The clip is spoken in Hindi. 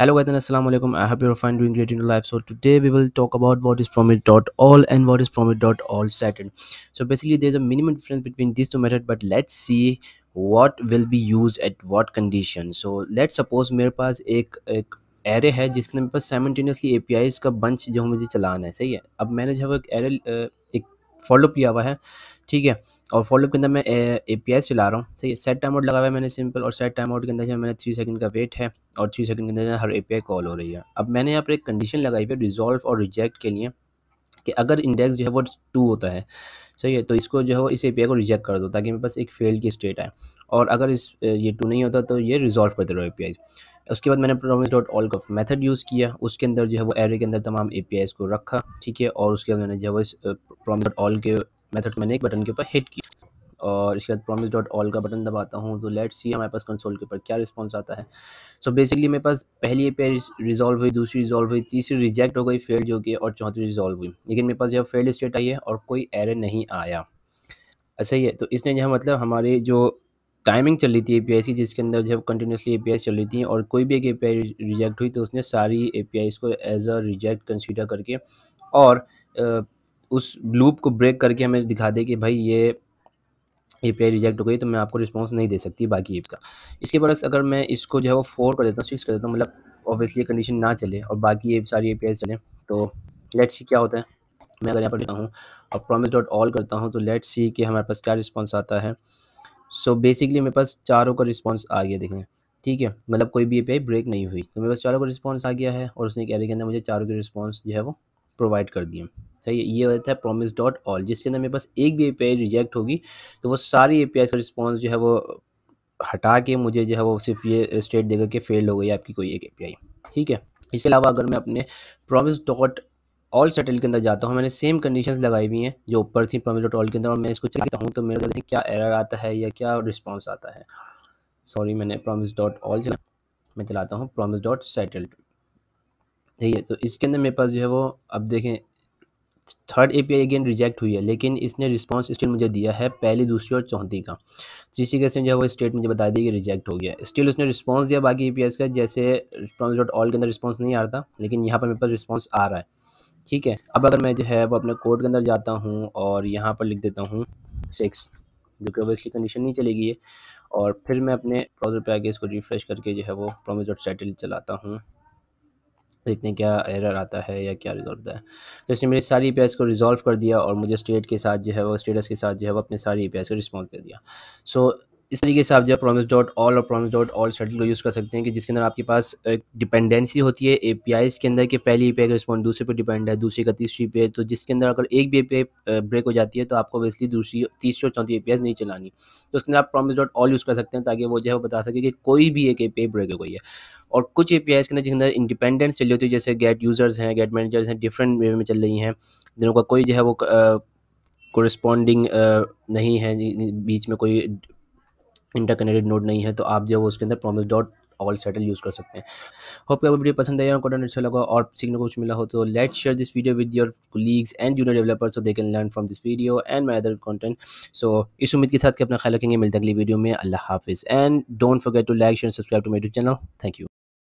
hello guys and assalamu alaikum i hope you're fine doing great in your life so today we will talk about what is promit.all and what is promit.all settled so basically there's a minimum difference between these two methods but let's see what will be used at what condition so let's suppose मेरे पास एक एक एरे है जिसके मेरे पास साइमल्टेनियसली ए का बंच जो मुझे चलाना है सही है अब मैंने जो है एक एरे एक फॉलोअप किया हुआ है ठीक है और फॉलो के अंदर मैं ए पी चला रहा हूँ सही है सेट टाइम आउट लगाया मैंने सिंपल और सेट टाइम आउट के अंदर जो मैंने थ्री सेकंड का वेट है और थ्री सेकंड के अंदर हर ए पी आई कॉल हो रही है अब मैंने यहाँ पर एक कंडीशन लगाई हुई है रिजॉल्व और रिजेक्ट के लिए कि अगर इंडेक्स जो है वो टू होता है सही है तो इसको जो है इस ए को रिजेक्ट कर दो ताकि मेरे पास एक फेल्ड की स्टेट आए और अगर इस ये टू नहीं होता तो ये रिजॉल्व करते रहो ए उसके बाद मैंने प्रोमिस डॉट ऑल का मेथड यूज़ किया उसके अंदर जो है वो एरे के अंदर तमाम ए को रखा ठीक है और उसके बाद मैंने जो है वो इस प्रोमिस डॉट ऑल के मेथड मैंने एक बटन के ऊपर हिट किया और इसके बाद प्रॉमिस डॉट ऑल का बटन दबाता हूँ तो लेट्स सी हमारे पास कंसोल के ऊपर क्या रिस्पॉन्स आता है सो so बेसिकली मेरे पास पहली पे रिजॉल्व हुई दूसरी रिजॉल्व हुई तीसरी रिजेक्ट हो गई फेल्ड हो गई और चौथी रिजॉल्व हुई लेकिन मेरे पास जो फेल्ड स्टेट आई है और कोई एरर नहीं आया ऐसा ही है तो इसने जो मतलब हमारे जो टाइमिंग चल रही थी ए की जिसके अंदर जब कंटिन्यूसली ए चल रही थी और कोई भी एक ए रिजेक्ट हुई तो उसने सारी ए को एज अ रिजेक्ट कंसिडर करके और उस लूप को ब्रेक करके हमें दिखा दे कि भाई ये ए पी आई रिजेक्ट हो गई तो मैं आपको रिस्पॉन्स नहीं दे सकती बाकी एप्स का इसके बरस अगर मैं इसको जो है वो फोर कर देता हूँ सिक्स कर देता हूँ मतलब ऑब्वियसली कंडीशन ना चले और बाकी ये सारी ए पी आई तो लेट्स सी क्या होता है मैं अगर यहाँ पर देता हूँ और प्रोमिस डॉट ऑल करता हूँ तो लेट्स सी कि हमारे पास क्या रिस्पॉन्स आता है सो so बेसिकली मेरे पास चारों का रिस्पॉन्स आ गया देखें ठीक है मतलब कोई भी ए ब्रेक नहीं हुई तो मेरे पास चारों का रिस्पॉन्स आ गया है और उसने क्या के अंदर मुझे चारों के रिस्पॉन्स जो है वो प्रोवाइड कर दिए सही है ये रहता है प्रोमिस डॉट ऑल जिसके अंदर मेरे पास एक भी ए रिजेक्ट होगी तो वो सारी ए का रिस्पॉन्स जो है वो हटा के मुझे जो है वो सिर्फ ये स्टेट देगा कि फेल हो गई आपकी कोई एक ए ठीक है इसके अलावा अगर मैं अपने प्रोमिस डॉट ऑल सेटल के अंदर जाता हूँ मैंने सेम कंडीशंस लगाई हुई हैं जो ऊपर थी प्रोमिस डॉट ऑल के अंदर और मैं इसको चलाता हूँ तो मेरे क्या एरर आता है या क्या रिस्पॉन्स आता है सॉरी मैंने प्रोमिस डॉट ऑल चला मैं चलाता हूँ प्रोमिस डॉट सेटल्ड ठीक है तो इसके अंदर मेरे पास जो है वो अब देखें third A P I again reject हुई है लेकिन इसने रिस्पांस स्टिल मुझे दिया है पहली दूसरी और चौथी का वजह से जो है वो स्टेट मुझे बता दी कि रिजेक्ट हो गया स्टिल उसने रिस्पांस दिया बाकी ए पी का जैसे रिस्पॉन्स डॉट ऑल के अंदर रिस्पॉन्स नहीं आ रहा था लेकिन यहाँ पर मेरे पास रिस्पॉन्स आ रहा है ठीक है अब अगर मैं जो है वो अपने कोर्ट के अंदर जाता हूँ और यहाँ पर लिख देता हूँ सिक्स जो कि ओबियसली कंडीशन नहीं चलेगी है और फिर मैं अपने ब्राउज़र पर आगे इसको रिफ्रेश करके जो है वो प्रोमिस डॉट सेटल चलाता हूँ देखते हैं क्या एरर आता है या क्या रिजल्ट है तो इसने मेरी सारी ई को रिजॉल्व कर दिया और मुझे स्टेट के साथ जो है वो स्टेटस के साथ जो है वो अपने सारी ई को रिस्पॉन्स कर दिया सो so, इस तरीके से आप जो प्रोमिस डॉट ऑल और प्रोमिस डॉट ऑल शटल को यूज़ कर सकते हैं कि जिसके अंदर आपके पास एक डिपेंडेंसी होती है ए के अंदर कि पहली ए का रिस्पॉन्ड दूसरे पर डिपेंड है दूसरी का तीसरी पे तो जिसके अंदर अगर एक भी ए ब्रेक हो जाती है तो आपको वैसली दूसरी तीसरी और चौथी ए नहीं चलानी तो उसके अंदर आप प्रोमिस डॉट ऑल यूज़ कर सकते हैं ताकि वो जो है वो बता सके कि कोई भी एक ए ब्रेक हो गई है और कुछ ए के अंदर जिसके अंदर इंडिपेंडेंट चली होती है जैसे गेट यूज़र्स हैं गेट मैनेजर्स हैं डिफरेंट वे में चल रही हैं जिनका कोई जो है वो कोरिस्पॉन्डिंग नहीं है बीच में कोई इंटरकनेक्टेड नोड नहीं है तो आप जो है उसके अंदर promise dot all settled use कर सकते हैं होप आपको वीडियो पसंद आया कॉन्टेंट अच्छा लगा और सीखने को कुछ मिला हो तो let share this video with your colleagues and junior developers so they can learn from this video and my other content so इस उम्मीद के साथ कि अपना ख्याल रखेंगे मिलते अगली वीडियो में अल्लाह हाफिज़ and don't forget to like share subscribe to my YouTube channel thank you